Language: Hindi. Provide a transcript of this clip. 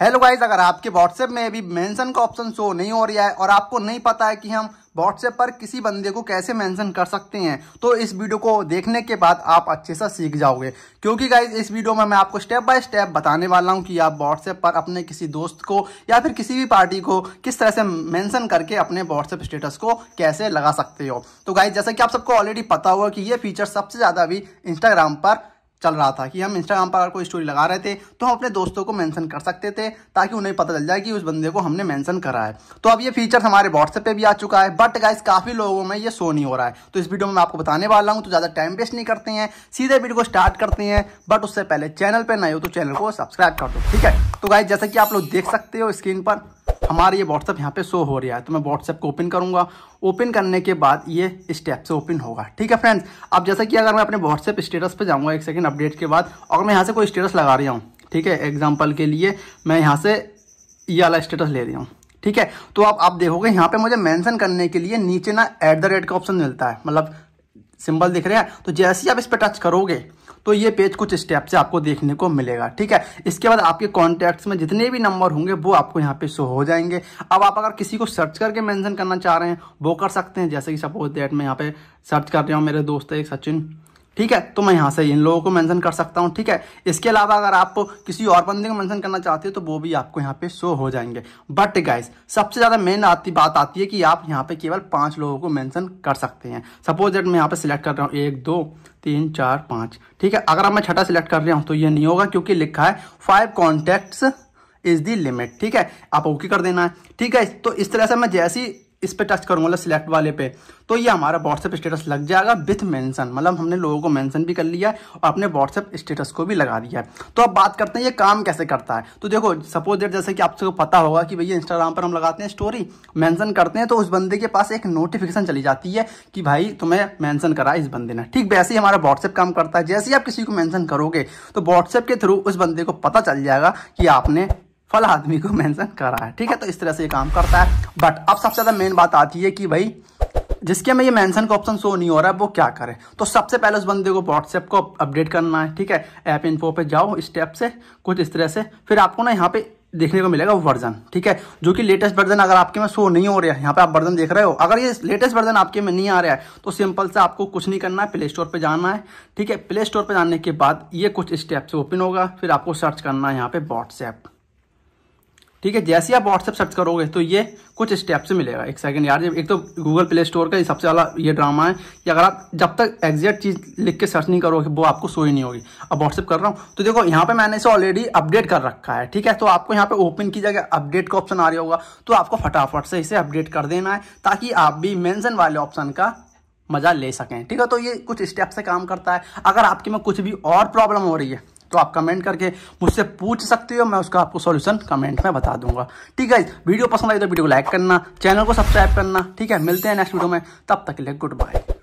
हेलो गाइज अगर आपके व्हाट्सएप में अभी मेंशन का ऑप्शन शो नहीं हो रहा है और आपको नहीं पता है कि हम व्हाट्सएप पर किसी बंदे को कैसे मेंशन कर सकते हैं तो इस वीडियो को देखने के बाद आप अच्छे से सीख जाओगे क्योंकि गाइज इस वीडियो में मैं आपको स्टेप बाय स्टेप बताने वाला हूं कि आप व्हाट्सएप पर अपने किसी दोस्त को या फिर किसी भी पार्टी को किस तरह से मैंसन करके अपने व्हाट्सएप स्टेटस को कैसे लगा सकते हो तो गाइज जैसा कि आप सबको ऑलरेडी पता हुआ कि ये फीचर सबसे ज़्यादा अभी इंस्टाग्राम पर चल रहा था कि हम इंस्टाग्राम पर अगर कोई स्टोरी लगा रहे थे तो हम अपने दोस्तों को मेंशन कर सकते थे ताकि उन्हें पता चल जाए कि उस बंदे को हमने मेंशन करा है तो अब ये फीचर हमारे व्हाट्सएप पे भी आ चुका है बट गाइस काफ़ी लोगों में ये शो नहीं हो रहा है तो इस वीडियो में मैं आपको बताने वाला हूँ तो ज़्यादा टाइम वेस्ट नहीं करते हैं सीधे वीडियो को स्टार्ट करते हैं बट उससे पहले चैनल पर नए हो तो चैनल को सब्सक्राइब कर दो ठीक है तो गाइज जैसे कि आप लोग देख सकते हो स्क्रीन पर हमारा ये व्हाट्सअप यहाँ पे शो हो रहा है तो मैं व्हाट्सएप को ओपन करूँगा ओपन करने के बाद ये स्टेप से ओपन होगा ठीक है फ्रेंड्स अब जैसा कि अगर मैं अपने व्हाट्सएप स्टेटस पे जाऊँगा एक सेकेंड अपडेट के बाद अगर मैं यहाँ से कोई स्टेटस लगा रहा हूँ ठीक है एग्जाम्पल के लिए मैं यहाँ से ये वाला स्टेटस ले रही हूँ ठीक है तो आप आप देखोगे यहाँ पे मुझे मेंशन करने के लिए नीचे ना एट द रेट का ऑप्शन मिलता है मतलब सिंबल दिख रहे हैं तो जैसे ही आप इस पर टच करोगे तो ये पेज कुछ स्टेप से आपको देखने को मिलेगा ठीक है इसके बाद आपके कॉन्टैक्ट्स में जितने भी नंबर होंगे वो आपको यहाँ पे शो हो जाएंगे अब आप अगर किसी को सर्च करके मेंशन करना चाह रहे हैं वो कर सकते हैं जैसे कि सपोज दैट मैं यहाँ पे सर्च कर रहा हूँ मेरे दोस्त है एक सचिन ठीक है तो मैं यहाँ से इन लोगों को मेंशन कर सकता हूँ ठीक है इसके अलावा अगर आप किसी और बंदे को मेंशन करना चाहते हो तो वो भी आपको यहाँ पे शो हो जाएंगे बट गाइस सबसे ज़्यादा मेन आती बात आती है कि आप यहाँ पे केवल पांच लोगों को मेंशन कर सकते हैं सपोज दैट मैं यहाँ पे सिलेक्ट कर रहा हूँ एक दो तीन चार पांच ठीक है अगर मैं छठा सिलेक्ट कर रहा हूँ तो ये नहीं होगा क्योंकि लिखा है five contact is the limit ठीक है आप ओके कर देना है ठीक है तो इस तरह से मैं जैसी इस पर टच करूँगा मतलब सिलेक्ट वाले पे तो ये हमारा व्हाट्सएप स्टेटस लग जाएगा विथ मेंशन मतलब हमने लोगों को मेंशन भी कर लिया है और अपने व्हाट्सएप स्टेटस को भी लगा दिया है तो अब बात करते हैं ये काम कैसे करता है तो देखो सपोज डेट जैसे कि आप सबको पता होगा कि भैया इंस्टाग्राम पर हम लगाते हैं स्टोरी मैंसन करते हैं तो उस बंदे के पास एक नोटिफिकेशन चली जाती है कि भाई तुम्हें मैंसन करा इस बंदे ने ठीक वैसे ही हमारा व्हाट्सएप काम करता है जैसे ही आप किसी को मैंसन करोगे तो व्हाट्सएप के थ्रू उस बंदे को पता चल जाएगा कि आपने फल आदमी को मेंशन करा है ठीक है तो इस तरह से ये काम करता है बट अब सबसे ज़्यादा मेन बात आती है कि भाई जिसके में ये मेंशन का ऑप्शन शो नहीं हो रहा है वो क्या करे तो सबसे पहले उस बंदे को व्हाट्सएप को अपडेट करना है ठीक है ऐप इन्फो पे जाओ स्टेप से कुछ इस तरह से फिर आपको ना यहाँ पे देखने को मिलेगा वर्जन ठीक है जो कि लेटेस्ट वर्जन अगर आपके में शो नहीं हो रहा है यहाँ पे आप वर्जन देख रहे हो अगर ये लेटेस्ट वर्जन आपके में नहीं आ रहा है तो सिंपल से आपको कुछ नहीं करना है प्ले स्टोर पर जाना है ठीक है प्ले स्टोर पर जाने के बाद ये कुछ स्टेप से ओपन होगा फिर आपको सर्च करना है यहाँ पे व्हाट्सएप ठीक है जैसे आप व्हाट्सएप सर्च करोगे तो ये कुछ स्टेप से मिलेगा एक सेकंड यार एक तो गूगल प्ले स्टोर का सबसे वाला ये ड्रामा है कि अगर आप जब तक एग्जैक्ट चीज़ लिख के सर्च नहीं करोगे वो आपको सो ही नहीं होगी अब व्हाट्सएप कर रहा हूँ तो देखो यहाँ पे मैंने इसे ऑलरेडी अपडेट कर रखा है ठीक है तो आपको यहाँ पे ओपन की जगह अपडेट का ऑप्शन आ रहा होगा तो आपको फटाफट से इसे अपडेट कर देना है ताकि आप भी मैंशन वाले ऑप्शन का मज़ा ले सकें ठीक है तो ये कुछ स्टेप से काम करता है अगर आपके में कुछ भी और प्रॉब्लम हो रही है तो आप कमेंट करके मुझसे पूछ सकते हो मैं उसका आपको सॉल्यूशन कमेंट में बता दूंगा ठीक है वीडियो पसंद आई तो वीडियो को लाइक करना चैनल को सब्सक्राइब करना ठीक है मिलते हैं नेक्स्ट वीडियो में तब तक के लिए गुड बाय